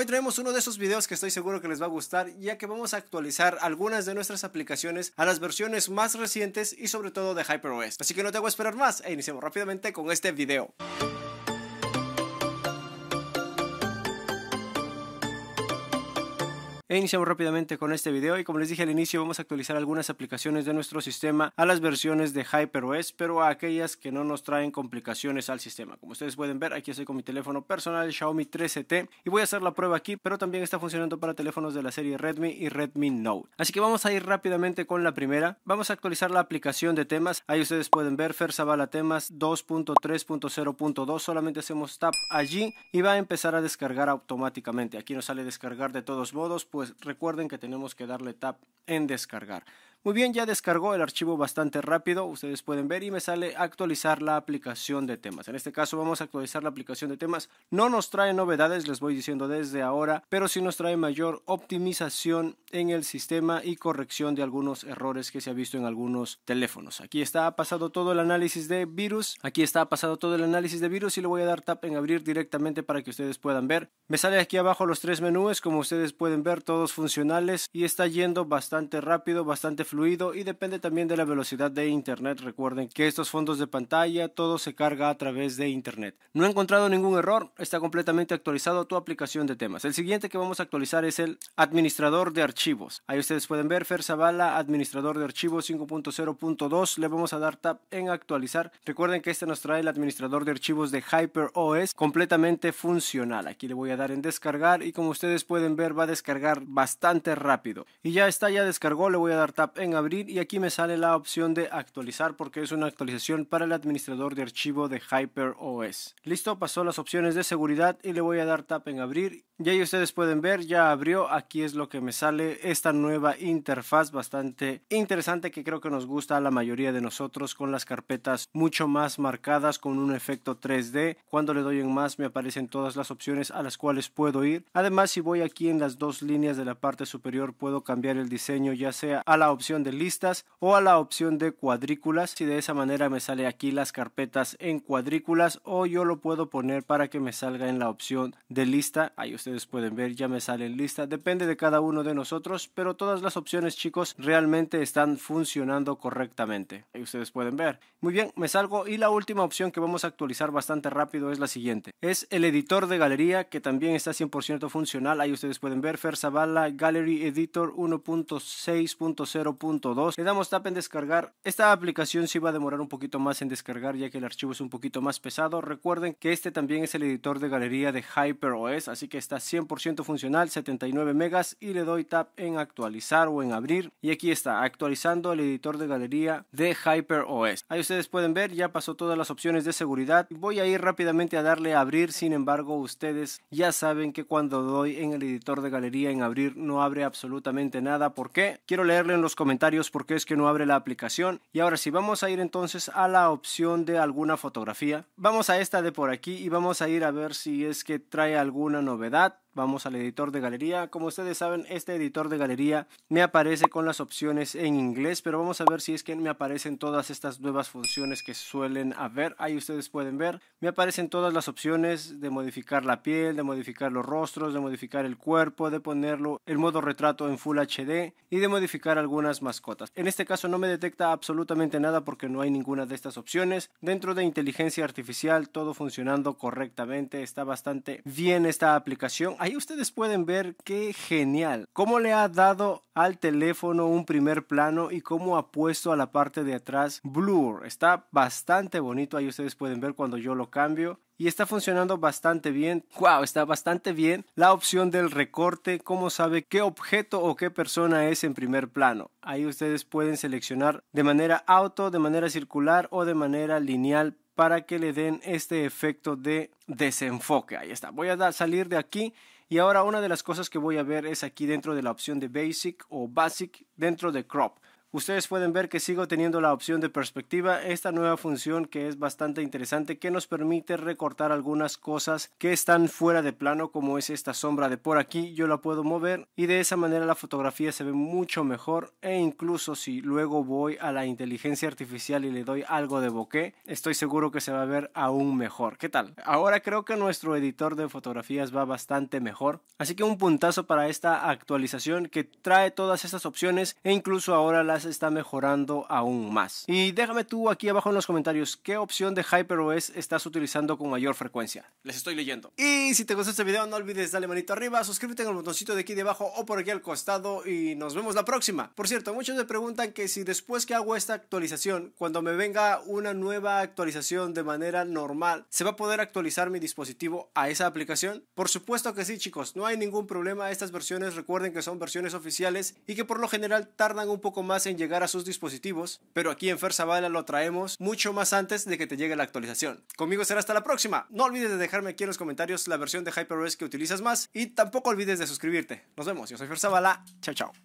Hoy traemos uno de esos videos que estoy seguro que les va a gustar ya que vamos a actualizar algunas de nuestras aplicaciones a las versiones más recientes y sobre todo de HyperOS. Así que no te que esperar más e iniciamos rápidamente con este video. iniciamos rápidamente con este video y como les dije al inicio vamos a actualizar algunas aplicaciones de nuestro sistema a las versiones de HyperOS, pero a aquellas que no nos traen complicaciones al sistema. Como ustedes pueden ver, aquí estoy con mi teléfono personal Xiaomi 13T y voy a hacer la prueba aquí, pero también está funcionando para teléfonos de la serie Redmi y Redmi Note. Así que vamos a ir rápidamente con la primera. Vamos a actualizar la aplicación de temas. Ahí ustedes pueden ver la Temas 2.3.0.2. Solamente hacemos tap allí y va a empezar a descargar automáticamente. Aquí nos sale descargar de todos modos pues recuerden que tenemos que darle tap en descargar. Muy bien, ya descargó el archivo bastante rápido, ustedes pueden ver y me sale actualizar la aplicación de temas. En este caso vamos a actualizar la aplicación de temas. No nos trae novedades, les voy diciendo desde ahora, pero sí nos trae mayor optimización en el sistema y corrección de algunos errores que se ha visto en algunos teléfonos. Aquí está pasado todo el análisis de virus, aquí está pasado todo el análisis de virus y le voy a dar tap en abrir directamente para que ustedes puedan ver. Me sale aquí abajo los tres menús, como ustedes pueden ver, todos funcionales y está yendo bastante rápido, bastante fluido y depende también de la velocidad de internet. Recuerden que estos fondos de pantalla todo se carga a través de internet. No he encontrado ningún error, está completamente actualizado tu aplicación de temas. El siguiente que vamos a actualizar es el administrador de archivos. Ahí ustedes pueden ver Fer Zavala, administrador de archivos 5.0.2. Le vamos a dar tap en actualizar. Recuerden que este nos trae el administrador de archivos de HyperOS completamente funcional. Aquí le voy a dar en descargar y como ustedes pueden ver va a descargar bastante rápido. Y ya está, ya descargó, le voy a dar tap en abrir y aquí me sale la opción de actualizar porque es una actualización para el administrador de archivo de hyper OS Listo, pasó las opciones de seguridad y le voy a dar tap en abrir y ahí ustedes pueden ver, ya abrió, aquí es lo que me sale esta nueva interfaz bastante interesante que creo que nos gusta a la mayoría de nosotros con las carpetas mucho más marcadas con un efecto 3D. Cuando le doy en más me aparecen todas las opciones a las cuales puedo ir. Además si voy aquí en las dos líneas de la parte superior puedo cambiar el diseño ya sea a la opción de listas o a la opción de cuadrículas y de esa manera me sale aquí las carpetas en cuadrículas o yo lo puedo poner para que me salga en la opción de lista ahí ustedes pueden ver ya me sale en lista depende de cada uno de nosotros pero todas las opciones chicos realmente están funcionando correctamente ahí ustedes pueden ver muy bien me salgo y la última opción que vamos a actualizar bastante rápido es la siguiente es el editor de galería que también está 100% funcional ahí ustedes pueden ver Fer Gallery Editor 1.6.0 le damos tap en descargar. Esta aplicación sí va a demorar un poquito más en descargar ya que el archivo es un poquito más pesado. Recuerden que este también es el editor de galería de HyperOS, así que está 100% funcional, 79 megas y le doy tap en actualizar o en abrir y aquí está actualizando el editor de galería de HyperOS. Ahí ustedes pueden ver, ya pasó todas las opciones de seguridad. Voy a ir rápidamente a darle a abrir, sin embargo, ustedes ya saben que cuando doy en el editor de galería en abrir no abre absolutamente nada. ¿Por qué? Quiero leerle en los comentarios comentarios por es que no abre la aplicación. Y ahora sí, vamos a ir entonces a la opción de alguna fotografía. Vamos a esta de por aquí y vamos a ir a ver si es que trae alguna novedad. Vamos al editor de galería. Como ustedes saben, este editor de galería me aparece con las opciones en inglés, pero vamos a ver si es que me aparecen todas estas nuevas funciones que suelen haber. Ahí ustedes pueden ver, me aparecen todas las opciones de modificar la piel, de modificar los rostros, de modificar el cuerpo, de ponerlo el modo retrato en Full HD y de modificar algunas mascotas. En este caso no me detecta absolutamente nada porque no hay ninguna de estas opciones. Dentro de inteligencia artificial, todo funcionando correctamente, está bastante bien esta aplicación ahí ustedes pueden ver qué genial, cómo le ha dado al teléfono un primer plano y cómo ha puesto a la parte de atrás blur. Está bastante bonito, ahí ustedes pueden ver cuando yo lo cambio y está funcionando bastante bien. ¡Wow! Está bastante bien la opción del recorte, cómo sabe qué objeto o qué persona es en primer plano. Ahí ustedes pueden seleccionar de manera auto, de manera circular o de manera lineal para que le den este efecto de desenfoque. Ahí está. Voy a salir de aquí y ahora una de las cosas que voy a ver es aquí dentro de la opción de Basic o Basic dentro de Crop. Ustedes pueden ver que sigo teniendo la opción de perspectiva, esta nueva función que es bastante interesante que nos permite recortar algunas cosas que están fuera de plano como es esta sombra de por aquí, yo la puedo mover y de esa manera la fotografía se ve mucho mejor e incluso si luego voy a la inteligencia artificial y le doy algo de bokeh, estoy seguro que se va a ver aún mejor. ¿Qué tal? Ahora creo que nuestro editor de fotografías va bastante mejor, así que un puntazo para esta actualización que trae todas estas opciones e incluso ahora la está mejorando aún más. Y déjame tú aquí abajo en los comentarios qué opción de HyperOS estás utilizando con mayor frecuencia. Les estoy leyendo. Y si te gustó este video no olvides darle manito arriba, suscríbete en el botoncito de aquí debajo o por aquí al costado y nos vemos la próxima. Por cierto, muchos me preguntan que si después que hago esta actualización, cuando me venga una nueva actualización de manera normal, ¿se va a poder actualizar mi dispositivo a esa aplicación? Por supuesto que sí chicos, no hay ningún problema. Estas versiones recuerden que son versiones oficiales y que por lo general tardan un poco más en llegar a sus dispositivos, pero aquí en Fersabala lo traemos mucho más antes de que te llegue la actualización. Conmigo será hasta la próxima. No olvides de dejarme aquí en los comentarios la versión de HyperOS que utilizas más y tampoco olvides de suscribirte. Nos vemos, yo soy Fersabala. Chao, chao.